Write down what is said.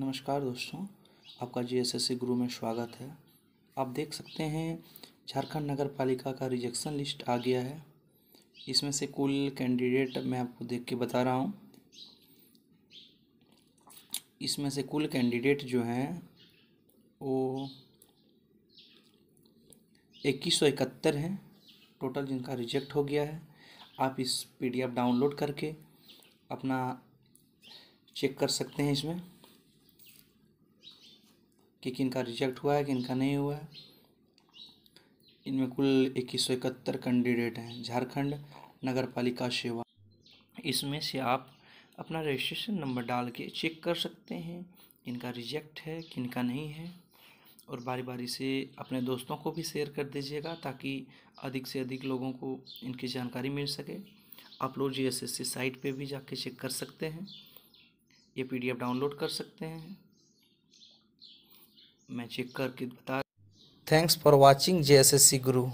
नमस्कार दोस्तों आपका जी एस एस सी गुरु में स्वागत है आप देख सकते हैं झारखंड नगर पालिका का रिजेक्शन लिस्ट आ गया है इसमें से कुल कैंडिडेट मैं आपको देख के बता रहा हूँ इसमें से कुल कैंडिडेट जो हैं वो इक्कीस सौ इकहत्तर हैं टोटल जिनका रिजेक्ट हो गया है आप इस पीडीएफ डाउनलोड करके अपना चेक कर सकते हैं इसमें कि किनका रिजेक्ट हुआ है किनका नहीं हुआ है इनमें कुल इक्कीस सौ इकहत्तर कैंडिडेट हैं झारखंड नगर पालिका सेवा इसमें से आप अपना रजिस्ट्रेशन नंबर डाल के चेक कर सकते हैं किनका रिजेक्ट है किनका नहीं है और बारी बारी से अपने दोस्तों को भी शेयर कर दीजिएगा ताकि अधिक से अधिक लोगों को इनकी जानकारी मिल सके आप लोग जी साइट पर भी जाके चेक कर सकते हैं ये पीडीएफ डाउनलोड कर सकते हैं मैं चेक करके बता thanks for watching J S S C गुरु